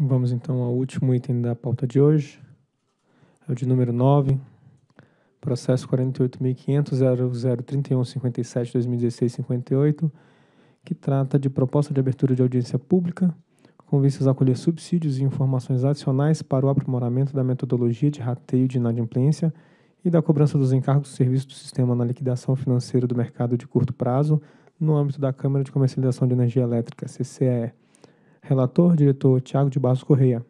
Vamos então ao último item da pauta de hoje, é o de número 9, processo 48.500.0031.57.2016.58, que trata de proposta de abertura de audiência pública com vistas a colher subsídios e informações adicionais para o aprimoramento da metodologia de rateio de inadimplência e da cobrança dos encargos do serviço do sistema na liquidação financeira do mercado de curto prazo no âmbito da Câmara de Comercialização de Energia Elétrica, CCE Relator, diretor Tiago de Barros Correia.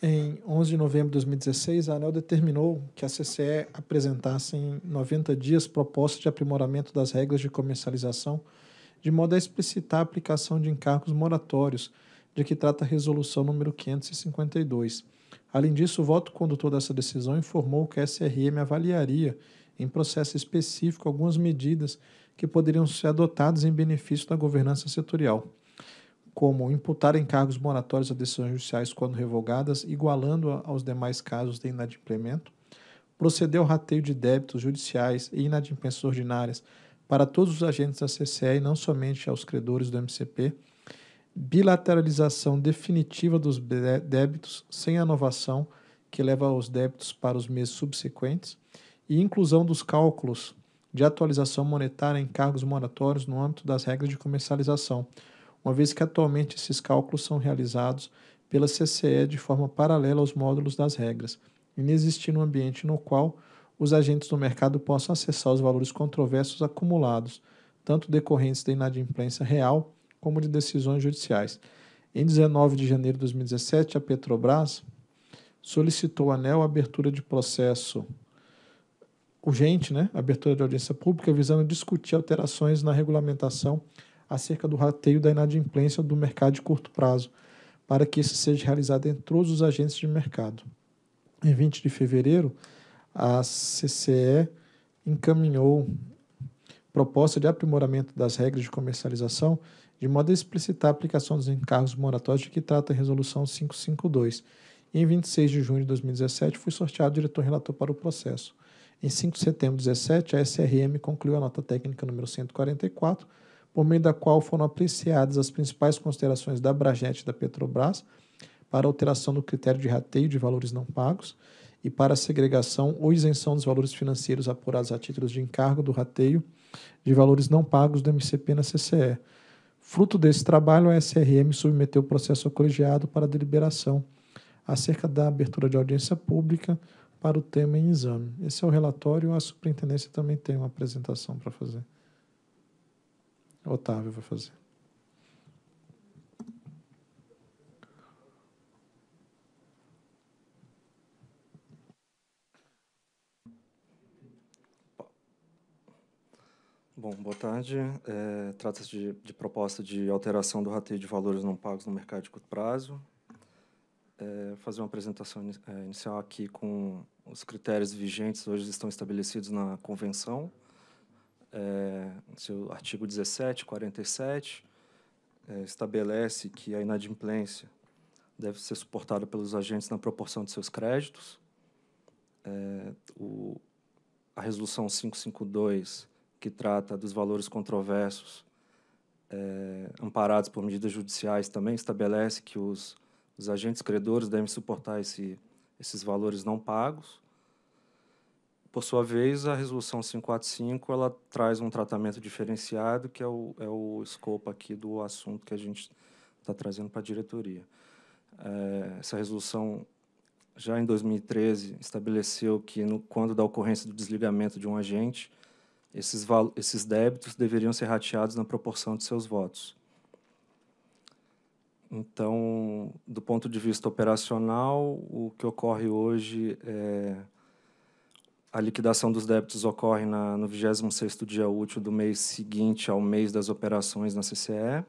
Em 11 de novembro de 2016, a ANEL determinou que a CCE apresentasse em 90 dias proposta de aprimoramento das regras de comercialização, de modo a explicitar a aplicação de encargos moratórios, de que trata a resolução número 552. Além disso, o voto condutor dessa decisão informou que a SRM avaliaria, em processo específico, algumas medidas que poderiam ser adotados em benefício da governança setorial, como imputar encargos moratórios a decisões judiciais quando revogadas, igualando aos demais casos de inadimplemento, proceder ao rateio de débitos judiciais e inadimplências ordinárias para todos os agentes da CCE e não somente aos credores do MCP, bilateralização definitiva dos débitos sem anovação, que leva os débitos para os meses subsequentes, e inclusão dos cálculos de atualização monetária em cargos moratórios no âmbito das regras de comercialização, uma vez que atualmente esses cálculos são realizados pela CCE de forma paralela aos módulos das regras, inexistindo um ambiente no qual os agentes do mercado possam acessar os valores controversos acumulados, tanto decorrentes da inadimplência real como de decisões judiciais. Em 19 de janeiro de 2017, a Petrobras solicitou à ANEL a abertura de processo urgente, né, abertura de audiência pública visando discutir alterações na regulamentação acerca do rateio da inadimplência do mercado de curto prazo, para que isso seja realizado entre todos os agentes de mercado. Em 20 de fevereiro, a CCE encaminhou proposta de aprimoramento das regras de comercialização, de modo a explicitar a aplicação dos encargos moratórios de que trata a Resolução 552. E em 26 de junho de 2017, foi sorteado diretor relator para o processo. Em 5 de setembro de 2017, a SRM concluiu a nota técnica número 144, por meio da qual foram apreciadas as principais considerações da Braget e da Petrobras para alteração do critério de rateio de valores não pagos e para segregação ou isenção dos valores financeiros apurados a títulos de encargo do rateio de valores não pagos do MCP na CCE. Fruto desse trabalho, a SRM submeteu o processo colegiado para deliberação acerca da abertura de audiência pública para o tema em exame. Esse é o relatório, a superintendência também tem uma apresentação para fazer. Otávio vai fazer. Bom, boa tarde. É, Trata-se de, de proposta de alteração do rateio de valores não pagos no mercado de curto prazo, é, fazer uma apresentação in, é, eh, inicial aqui com os critérios vigentes hoje estão estabelecidos na Convenção, é, seu artigo 17, 47, é, estabelece que a inadimplência deve ser suportada pelos agentes na proporção de seus créditos. É, o, a resolução 552, que trata dos valores controversos é, amparados por medidas judiciais, também estabelece que os os agentes credores devem suportar esse, esses valores não pagos. Por sua vez, a resolução 545 ela traz um tratamento diferenciado, que é o, é o escopo aqui do assunto que a gente está trazendo para a diretoria. É, essa resolução, já em 2013, estabeleceu que, no, quando da ocorrência do desligamento de um agente, esses, esses débitos deveriam ser rateados na proporção de seus votos. Então, do ponto de vista operacional, o que ocorre hoje é a liquidação dos débitos ocorre na, no 26º dia útil do mês seguinte ao mês das operações na CCE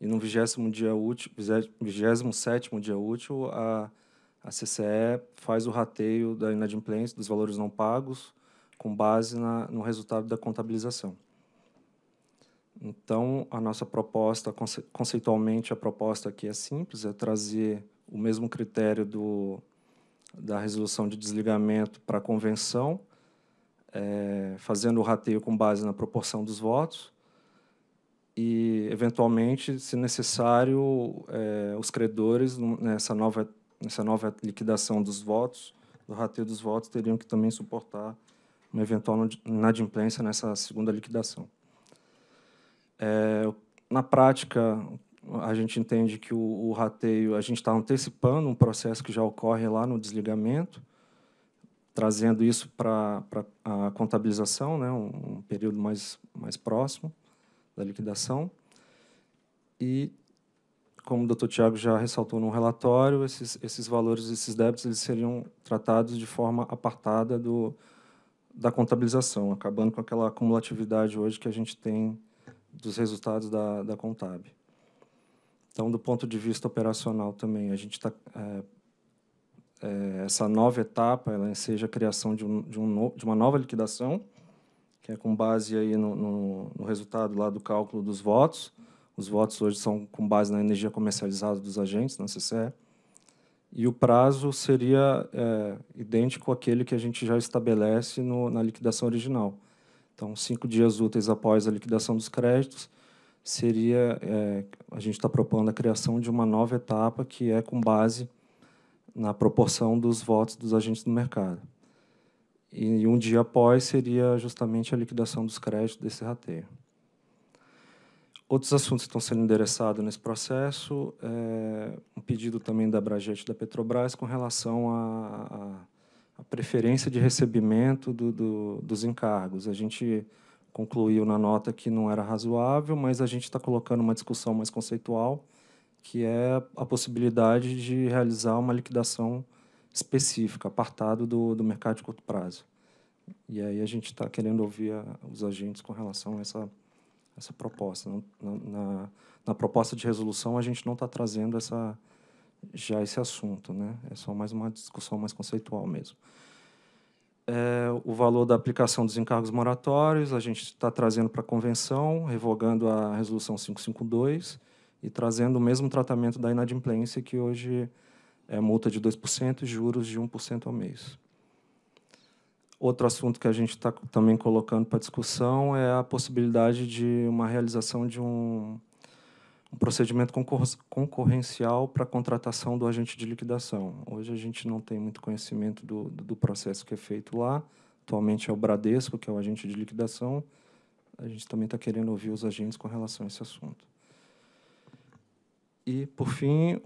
e no 20 dia útil, 27º dia útil, a, a CCE faz o rateio da inadimplência dos valores não pagos com base na, no resultado da contabilização. Então, a nossa proposta, conce conceitualmente, a proposta aqui é simples, é trazer o mesmo critério do, da resolução de desligamento para a convenção, é, fazendo o rateio com base na proporção dos votos e, eventualmente, se necessário, é, os credores, nessa nova, nessa nova liquidação dos votos, do rateio dos votos, teriam que também suportar uma eventual inadimplência nessa segunda liquidação. É, na prática, a gente entende que o, o rateio, a gente está antecipando um processo que já ocorre lá no desligamento, trazendo isso para a contabilização, né, um, um, período mais, mais próximo da liquidação. E, como o doutor Tiago já ressaltou no relatório, esses, esses valores, esses débitos, eles seriam tratados de forma apartada do, da contabilização, acabando com aquela acumulatividade hoje que a gente tem dos resultados da, da Contab. Então, do ponto de vista operacional também, a gente está é, é, essa nova etapa, ela seja a criação de, um, de, um no, de uma nova liquidação, que é com base aí no, no, no, resultado lá do cálculo dos votos. Os votos hoje são com base na energia comercializada dos agentes, na CCE. E o prazo seria é, idêntico àquele que a gente já estabelece no, na liquidação original, então, cinco dias úteis após a liquidação dos créditos, seria é, a gente está propondo a criação de uma nova etapa que é com base na proporção dos votos dos agentes do mercado. E um dia após seria justamente a liquidação dos créditos desse rateio. Outros assuntos estão sendo endereçados nesse processo é um pedido também da e da Petrobras com relação a, a a preferência de recebimento do, do, dos encargos. A gente concluiu na nota que não era razoável, mas a gente está colocando uma discussão mais conceitual, que é a possibilidade de realizar uma liquidação específica, apartado do, do mercado de curto prazo. E aí a gente está querendo ouvir a, os agentes com relação a essa, essa proposta. Na, na, na proposta de resolução, a gente não está trazendo essa já esse assunto, né? É só mais uma discussão mais conceitual mesmo. É, o valor da aplicação dos encargos moratórios, a gente está trazendo para a convenção, revogando a resolução 552 e trazendo o mesmo tratamento da inadimplência, que hoje é multa de 2% e juros de 1% ao mês. Outro assunto que a gente está também colocando para discussão é a possibilidade de uma realização de um um procedimento concorrencial para a contratação do agente de liquidação. Hoje a gente não tem muito conhecimento do, do processo que é feito lá. Atualmente é o Bradesco, que é o agente de liquidação. A gente também está querendo ouvir os agentes com relação a esse assunto. E, por fim,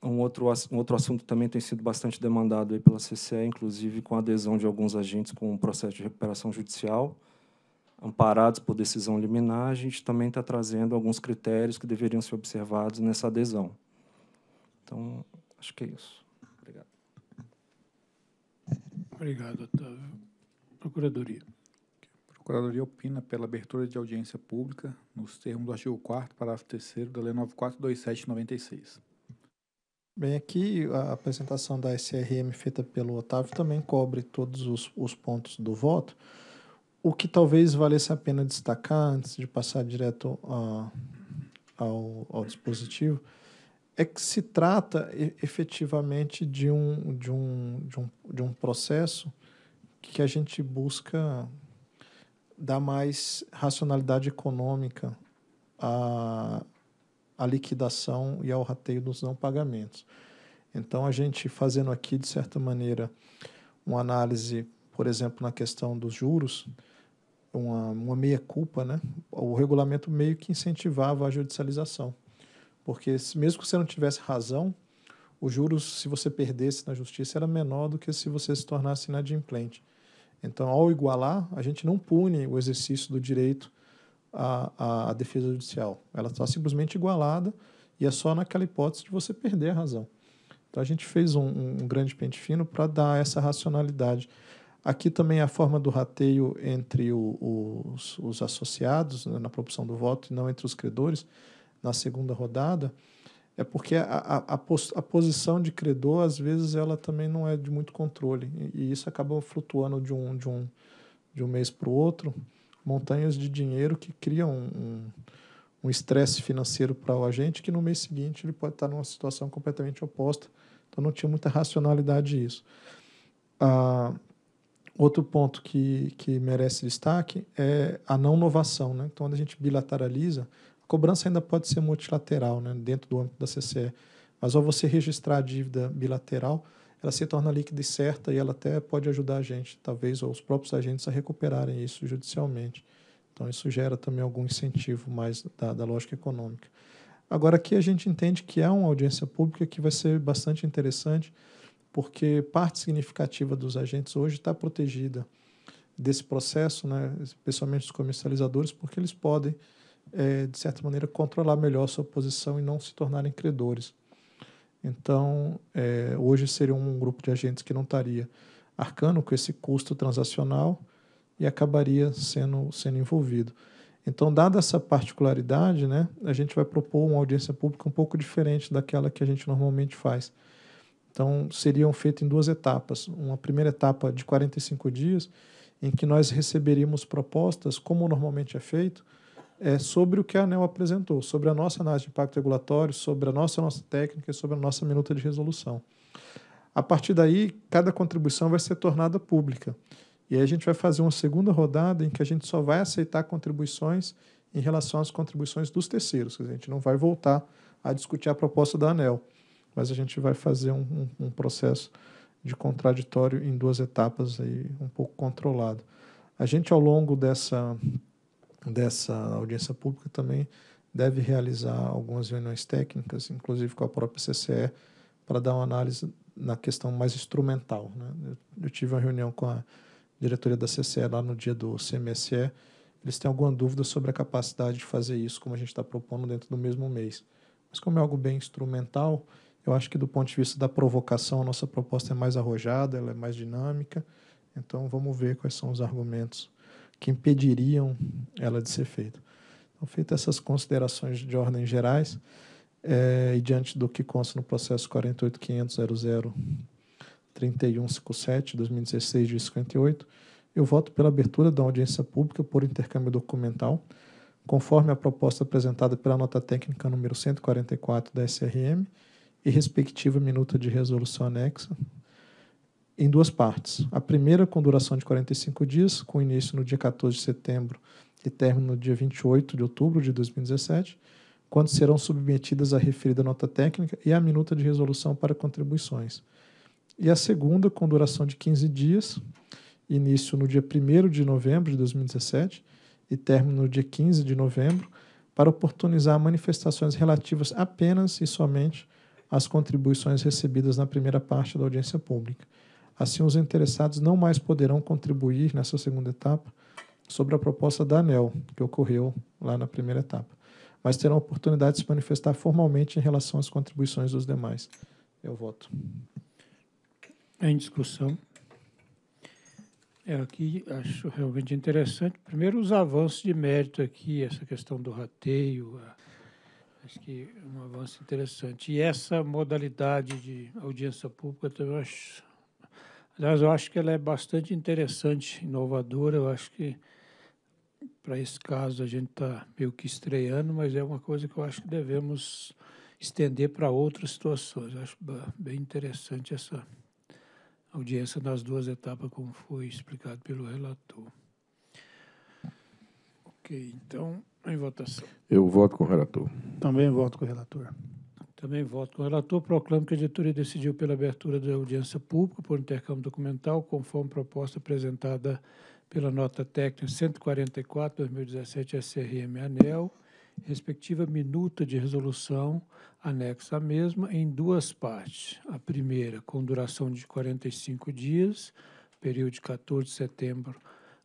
um outro, um outro assunto também tem sido bastante demandado aí pela CCE, inclusive com a adesão de alguns agentes com o processo de recuperação judicial amparados por decisão liminar, a gente também está trazendo alguns critérios que deveriam ser observados nessa adesão. Então, acho que é isso. Obrigado. Obrigado, Otávio. Procuradoria. A Procuradoria opina pela abertura de audiência pública nos termos do artigo 4 parágrafo 3 da Lei 942796. Bem, aqui a apresentação da SRM feita pelo Otávio também cobre todos os, os pontos do voto. O que talvez valesse a pena destacar, antes de passar direto a, ao, ao dispositivo, é que se trata efetivamente de um, de um, de um, de um processo que a gente busca dar mais racionalidade econômica à, à liquidação e ao rateio dos não pagamentos. Então, a gente fazendo aqui, de certa maneira, uma análise, por exemplo, na questão dos juros, uma, uma meia-culpa, né? O regulamento meio que incentivava a judicialização. Porque mesmo que você não tivesse razão, os juros, se você perdesse na justiça, era menor do que se você se tornasse inadimplente. Então, ao igualar, a gente não pune o exercício do direito à, à, à defesa judicial. Ela está simplesmente igualada e é só naquela hipótese de você perder a razão. Então, a gente fez um, um grande pente fino para dar essa racionalidade. Aqui também é a forma do rateio entre o, os, os, associados né, na proporção do voto e não entre os credores na segunda rodada é porque a, a, a, pos, a, posição de credor às vezes ela também não é de muito controle e, e isso acaba flutuando de um de um de um mês para o outro montanhas de dinheiro que criam um, um estresse financeiro para o agente que no mês seguinte ele pode estar numa situação completamente oposta então não tinha muita racionalidade isso ah, Outro ponto que, que merece destaque é a não novação. Né? Então, quando a gente bilateraliza, a cobrança ainda pode ser multilateral, né? dentro do âmbito da CCE. Mas ao você registrar a dívida bilateral, ela se torna líquida e certa e ela até pode ajudar a gente, talvez, ou os próprios agentes a recuperarem isso judicialmente. Então, isso gera também algum incentivo mais da, da lógica econômica. Agora, aqui a gente entende que há uma audiência pública que vai ser bastante interessante, porque parte significativa dos agentes hoje está protegida desse processo, né, especialmente os comercializadores, porque eles podem, é, de certa maneira, controlar melhor sua posição e não se tornarem credores. Então, é, hoje seria um grupo de agentes que não estaria arcando com esse custo transacional e acabaria sendo, sendo envolvido. Então, dada essa particularidade, né, a gente vai propor uma audiência pública um pouco diferente daquela que a gente normalmente faz então, seriam feitas em duas etapas. Uma primeira etapa de 45 dias, em que nós receberíamos propostas, como normalmente é feito, é, sobre o que a ANEL apresentou, sobre a nossa análise de impacto regulatório, sobre a nossa, nossa técnica e sobre a nossa minuta de resolução. A partir daí, cada contribuição vai ser tornada pública. E aí a gente vai fazer uma segunda rodada em que a gente só vai aceitar contribuições em relação às contribuições dos terceiros. Quer dizer, a gente não vai voltar a discutir a proposta da ANEL mas a gente vai fazer um, um, um processo de contraditório em duas etapas aí, um pouco controlado. A gente, ao longo dessa, dessa audiência pública, também deve realizar algumas reuniões técnicas, inclusive com a própria CCE, para dar uma análise na questão mais instrumental. Né? Eu, eu tive uma reunião com a diretoria da CCE lá no dia do CMSE, eles têm alguma dúvida sobre a capacidade de fazer isso, como a gente está propondo dentro do mesmo mês. Mas como é algo bem instrumental, eu acho que do ponto de vista da provocação, a nossa proposta é mais arrojada, ela é mais dinâmica. Então vamos ver quais são os argumentos que impediriam ela de ser feita. Então, feitas essas considerações de ordem gerais, é, e diante do que consta no processo 48.500.00.3157, 2016, de 58, eu voto pela abertura da audiência pública por intercâmbio documental, conforme a proposta apresentada pela nota técnica número 144 da SRM, e respectiva minuta de resolução anexa, em duas partes. A primeira, com duração de 45 dias, com início no dia 14 de setembro e término no dia 28 de outubro de 2017, quando serão submetidas a referida nota técnica e a minuta de resolução para contribuições. E a segunda, com duração de 15 dias, início no dia 1 de novembro de 2017 e término no dia 15 de novembro, para oportunizar manifestações relativas apenas e somente as contribuições recebidas na primeira parte da audiência pública. Assim, os interessados não mais poderão contribuir nessa segunda etapa sobre a proposta da ANEL, que ocorreu lá na primeira etapa, mas terão a oportunidade de se manifestar formalmente em relação às contribuições dos demais. Eu voto. Em discussão. É, aqui acho realmente interessante. Primeiro, os avanços de mérito aqui, essa questão do rateio, a Acho que é um avanço interessante. E essa modalidade de audiência pública, eu acho, aliás, eu acho que ela é bastante interessante, inovadora. Eu acho que, para esse caso, a gente está meio que estreando, mas é uma coisa que eu acho que devemos estender para outras situações. Eu acho bem interessante essa audiência nas duas etapas, como foi explicado pelo relator. Ok, então em votação. Eu voto com o relator. Também voto com o relator. Também voto com o relator. Proclamo que a diretoria decidiu pela abertura da audiência pública por intercâmbio documental, conforme proposta apresentada pela nota técnica 144-2017 SRM ANEL, respectiva minuta de resolução anexa à mesma, em duas partes. A primeira, com duração de 45 dias, período de 14 de setembro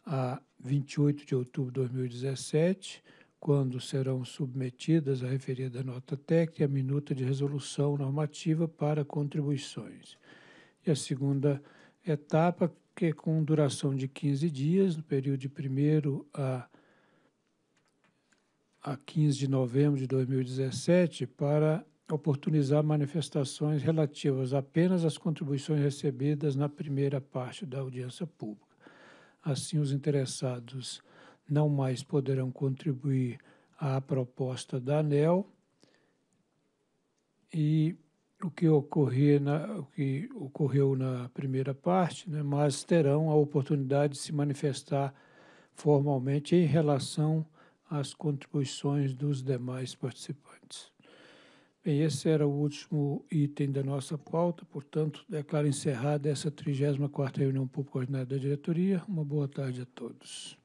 a 28 de outubro de 2017, quando serão submetidas à referida nota técnica e a minuta de resolução normativa para contribuições. E a segunda etapa, que é com duração de 15 dias, no período de 1 a, a 15 de novembro de 2017, para oportunizar manifestações relativas apenas às contribuições recebidas na primeira parte da audiência pública. Assim, os interessados não mais poderão contribuir à proposta da ANEL e o que, na, o que ocorreu na primeira parte, né, mas terão a oportunidade de se manifestar formalmente em relação às contribuições dos demais participantes. Bem, esse era o último item da nossa pauta, portanto, declaro encerrada essa 34ª reunião pública ordinária da diretoria. Uma boa tarde a todos.